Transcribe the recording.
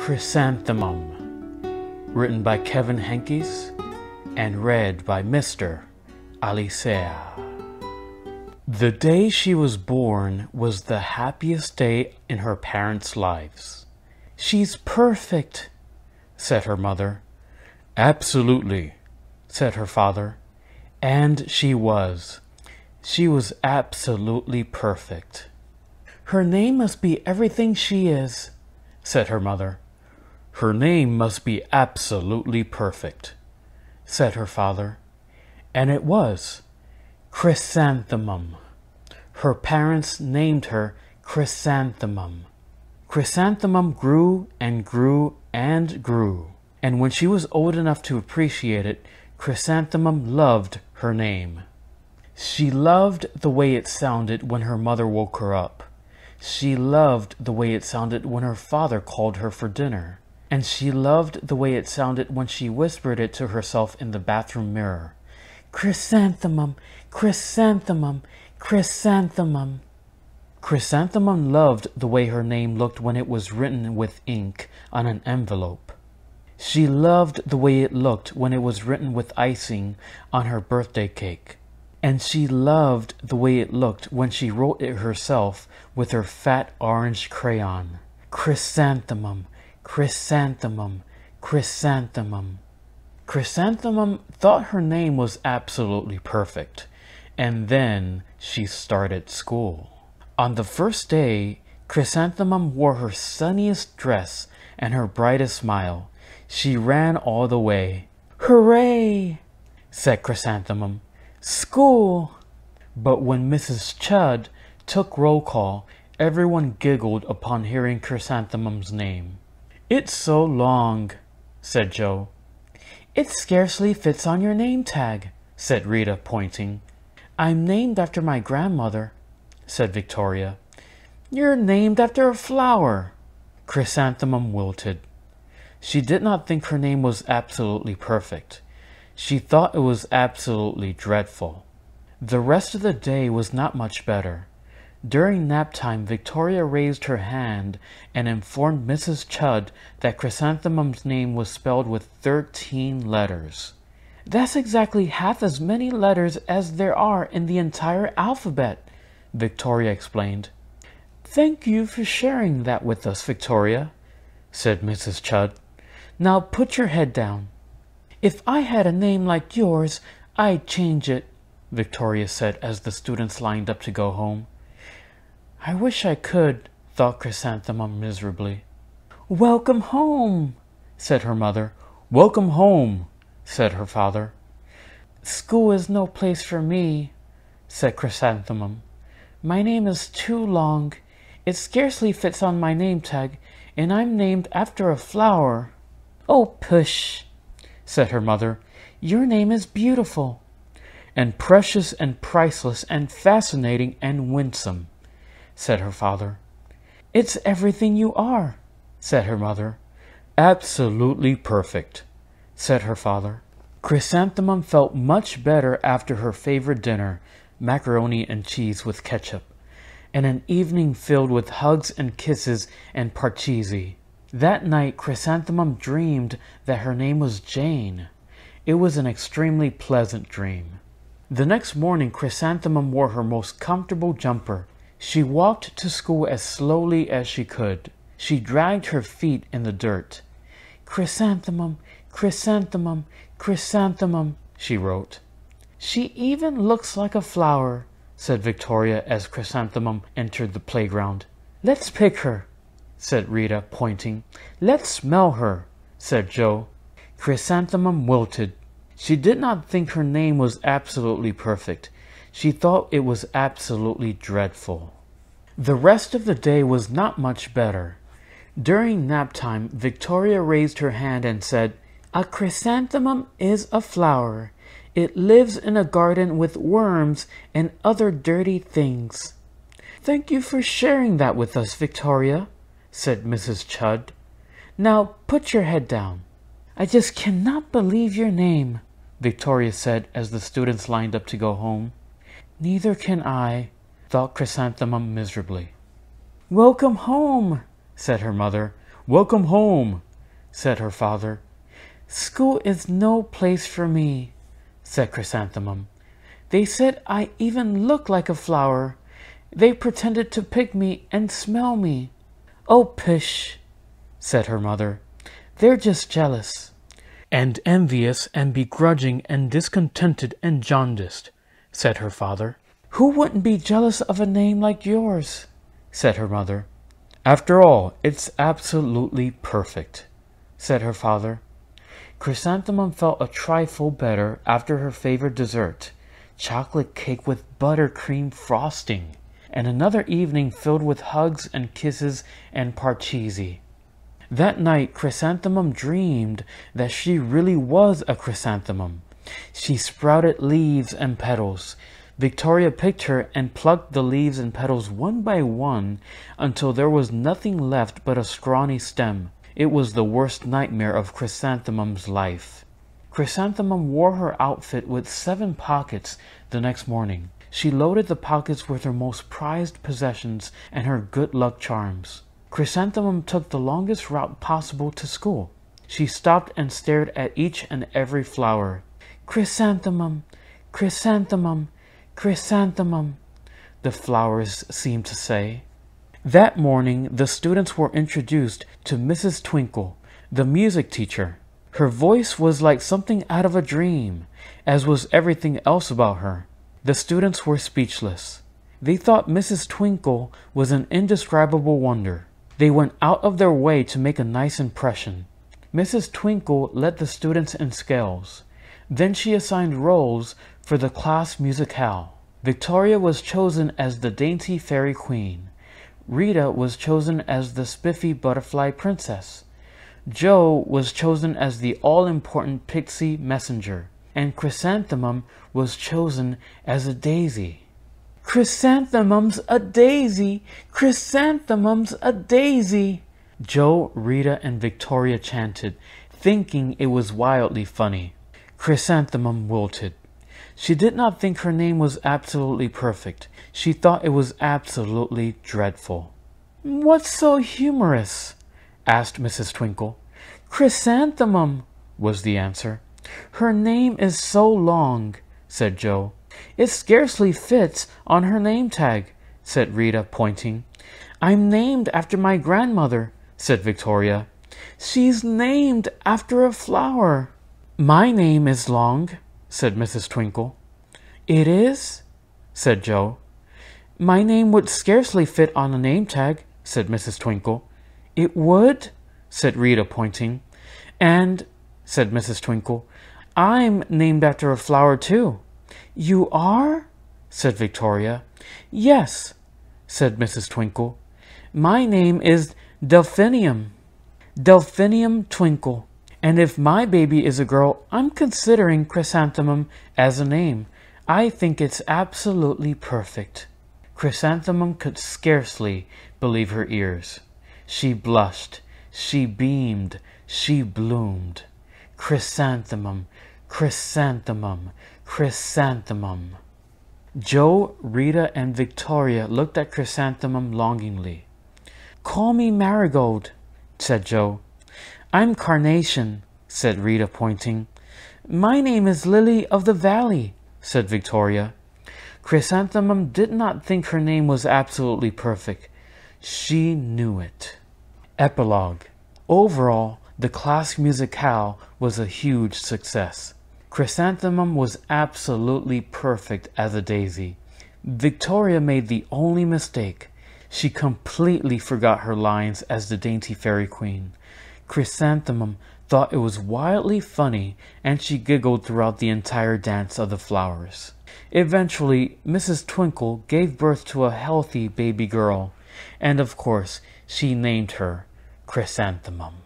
Chrysanthemum, written by Kevin Henkes and read by Mr. Alicia. The day she was born was the happiest day in her parents' lives. She's perfect, said her mother. Absolutely, said her father. And she was. She was absolutely perfect. Her name must be everything she is, said her mother. Her name must be absolutely perfect, said her father. And it was Chrysanthemum. Her parents named her Chrysanthemum. Chrysanthemum grew and grew and grew, and when she was old enough to appreciate it, Chrysanthemum loved her name. She loved the way it sounded when her mother woke her up. She loved the way it sounded when her father called her for dinner and she loved the way it sounded when she whispered it to herself in the bathroom mirror. Chrysanthemum, chrysanthemum, chrysanthemum. Chrysanthemum loved the way her name looked when it was written with ink on an envelope. She loved the way it looked when it was written with icing on her birthday cake. And she loved the way it looked when she wrote it herself with her fat orange crayon. Chrysanthemum, Chrysanthemum, Chrysanthemum. Chrysanthemum thought her name was absolutely perfect, and then she started school. On the first day, Chrysanthemum wore her sunniest dress and her brightest smile. She ran all the way. Hooray! said Chrysanthemum. School! But when Mrs. Chud took roll call, everyone giggled upon hearing Chrysanthemum's name. It's so long, said Joe. It scarcely fits on your name tag, said Rita, pointing. I'm named after my grandmother, said Victoria. You're named after a flower. Chrysanthemum wilted. She did not think her name was absolutely perfect. She thought it was absolutely dreadful. The rest of the day was not much better. During nap time, Victoria raised her hand and informed Mrs. Chud that Chrysanthemum's name was spelled with 13 letters. That's exactly half as many letters as there are in the entire alphabet, Victoria explained. Thank you for sharing that with us, Victoria, said Mrs. Chud. Now put your head down. If I had a name like yours, I'd change it, Victoria said as the students lined up to go home. I wish I could, thought Chrysanthemum miserably. Welcome home, said her mother. Welcome home, said her father. School is no place for me, said Chrysanthemum. My name is too long. It scarcely fits on my name tag, and I'm named after a flower. Oh, push, said her mother. Your name is beautiful, and precious and priceless and fascinating and winsome said her father. It's everything you are, said her mother. Absolutely perfect, said her father. Chrysanthemum felt much better after her favorite dinner, macaroni and cheese with ketchup, and an evening filled with hugs and kisses and parcheesi. That night, Chrysanthemum dreamed that her name was Jane. It was an extremely pleasant dream. The next morning, Chrysanthemum wore her most comfortable jumper, she walked to school as slowly as she could. She dragged her feet in the dirt. Chrysanthemum, chrysanthemum, chrysanthemum, she wrote. She even looks like a flower, said Victoria as Chrysanthemum entered the playground. Let's pick her, said Rita, pointing. Let's smell her, said Joe. Chrysanthemum wilted. She did not think her name was absolutely perfect. She thought it was absolutely dreadful. The rest of the day was not much better. During nap time, Victoria raised her hand and said, A chrysanthemum is a flower. It lives in a garden with worms and other dirty things. Thank you for sharing that with us, Victoria, said Mrs. Chud. Now put your head down. I just cannot believe your name, Victoria said as the students lined up to go home. Neither can I, thought Chrysanthemum miserably. Welcome home, said her mother. Welcome home, said her father. School is no place for me, said Chrysanthemum. They said I even look like a flower. They pretended to pick me and smell me. Oh, pish, said her mother. They're just jealous. And envious and begrudging and discontented and jaundiced said her father. Who wouldn't be jealous of a name like yours? said her mother. After all, it's absolutely perfect, said her father. Chrysanthemum felt a trifle better after her favorite dessert, chocolate cake with buttercream frosting, and another evening filled with hugs and kisses and parcheesi. That night, Chrysanthemum dreamed that she really was a chrysanthemum she sprouted leaves and petals. Victoria picked her and plucked the leaves and petals one by one until there was nothing left but a scrawny stem. It was the worst nightmare of Chrysanthemum's life. Chrysanthemum wore her outfit with seven pockets the next morning. She loaded the pockets with her most prized possessions and her good luck charms. Chrysanthemum took the longest route possible to school. She stopped and stared at each and every flower. Chrysanthemum, chrysanthemum, chrysanthemum, the flowers seemed to say. That morning, the students were introduced to Mrs. Twinkle, the music teacher. Her voice was like something out of a dream, as was everything else about her. The students were speechless. They thought Mrs. Twinkle was an indescribable wonder. They went out of their way to make a nice impression. Mrs. Twinkle led the students in scales. Then she assigned roles for the class musicale. Victoria was chosen as the dainty fairy queen. Rita was chosen as the spiffy butterfly princess. Joe was chosen as the all-important pixie messenger. And Chrysanthemum was chosen as a daisy. Chrysanthemum's a daisy! Chrysanthemum's a daisy! Joe, Rita, and Victoria chanted, thinking it was wildly funny. Chrysanthemum wilted. She did not think her name was absolutely perfect. She thought it was absolutely dreadful. What's so humorous? asked Mrs. Twinkle. Chrysanthemum, was the answer. Her name is so long, said Joe. It scarcely fits on her name tag, said Rita, pointing. I'm named after my grandmother, said Victoria. She's named after a flower. My name is Long, said Mrs. Twinkle. It is? said Joe. My name would scarcely fit on a name tag, said Mrs. Twinkle. It would, said Rita, pointing. And, said Mrs. Twinkle, I'm named after a flower, too. You are? said Victoria. Yes, said Mrs. Twinkle. My name is Delphinium. Delphinium Twinkle, and if my baby is a girl, I'm considering Chrysanthemum as a name. I think it's absolutely perfect. Chrysanthemum could scarcely believe her ears. She blushed, she beamed, she bloomed. Chrysanthemum, chrysanthemum, chrysanthemum. Joe, Rita, and Victoria looked at Chrysanthemum longingly. Call me Marigold, said Joe. I'm Carnation, said Rita, pointing. My name is Lily of the Valley, said Victoria. Chrysanthemum did not think her name was absolutely perfect. She knew it. Epilogue Overall, the class musicale was a huge success. Chrysanthemum was absolutely perfect as a daisy. Victoria made the only mistake. She completely forgot her lines as the dainty fairy queen. Chrysanthemum thought it was wildly funny and she giggled throughout the entire dance of the flowers. Eventually, Mrs. Twinkle gave birth to a healthy baby girl, and of course, she named her Chrysanthemum.